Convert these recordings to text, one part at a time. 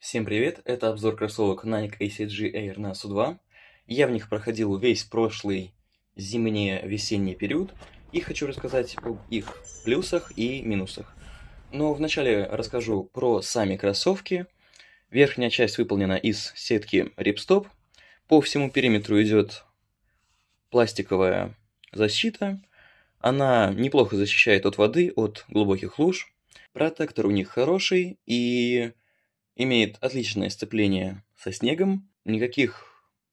Всем привет, это обзор кроссовок Nike ACG Air на 2 Я в них проходил весь прошлый зимний-весенний период и хочу рассказать об их плюсах и минусах. Но вначале расскажу про сами кроссовки. Верхняя часть выполнена из сетки Ripstop. По всему периметру идет пластиковая защита. Она неплохо защищает от воды, от глубоких луж. Протектор у них хороший, и имеет отличное сцепление со снегом, никаких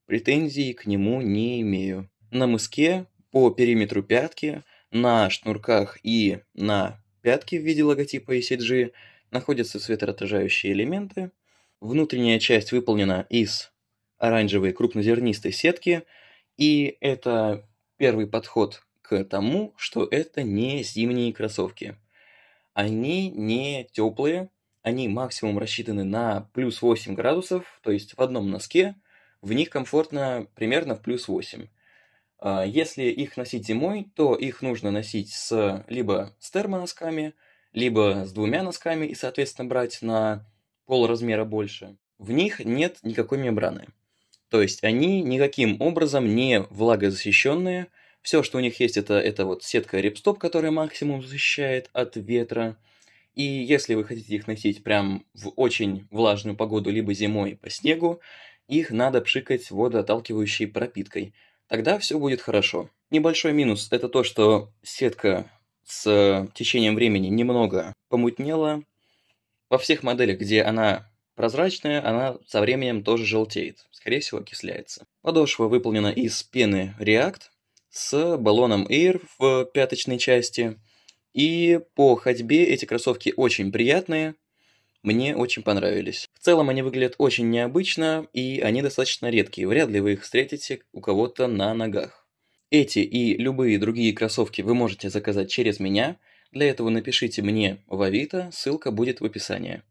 претензий к нему не имею. На мыске, по периметру пятки, на шнурках и на пятке в виде логотипа ECG находятся светоотражающие элементы. Внутренняя часть выполнена из оранжевой крупнозернистой сетки, и это первый подход к тому, что это не зимние кроссовки. Они не теплые, они максимум рассчитаны на плюс 8 градусов, то есть в одном носке в них комфортно примерно в плюс 8. А, если их носить зимой, то их нужно носить с, либо с термоносками, либо с двумя носками и, соответственно, брать на пол размера больше. В них нет никакой мембраны. То есть они никаким образом не влагозащищенные. Все, что у них есть, это, это вот сетка репстоп, которая максимум защищает от ветра – и если вы хотите их носить прям в очень влажную погоду, либо зимой по снегу, их надо пшикать водоотталкивающей пропиткой. Тогда все будет хорошо. Небольшой минус – это то, что сетка с течением времени немного помутнела. Во всех моделях, где она прозрачная, она со временем тоже желтеет. Скорее всего, окисляется. Подошва выполнена из пены React с баллоном Air в пяточной части – и по ходьбе эти кроссовки очень приятные, мне очень понравились. В целом они выглядят очень необычно, и они достаточно редкие, вряд ли вы их встретите у кого-то на ногах. Эти и любые другие кроссовки вы можете заказать через меня, для этого напишите мне в Авито, ссылка будет в описании.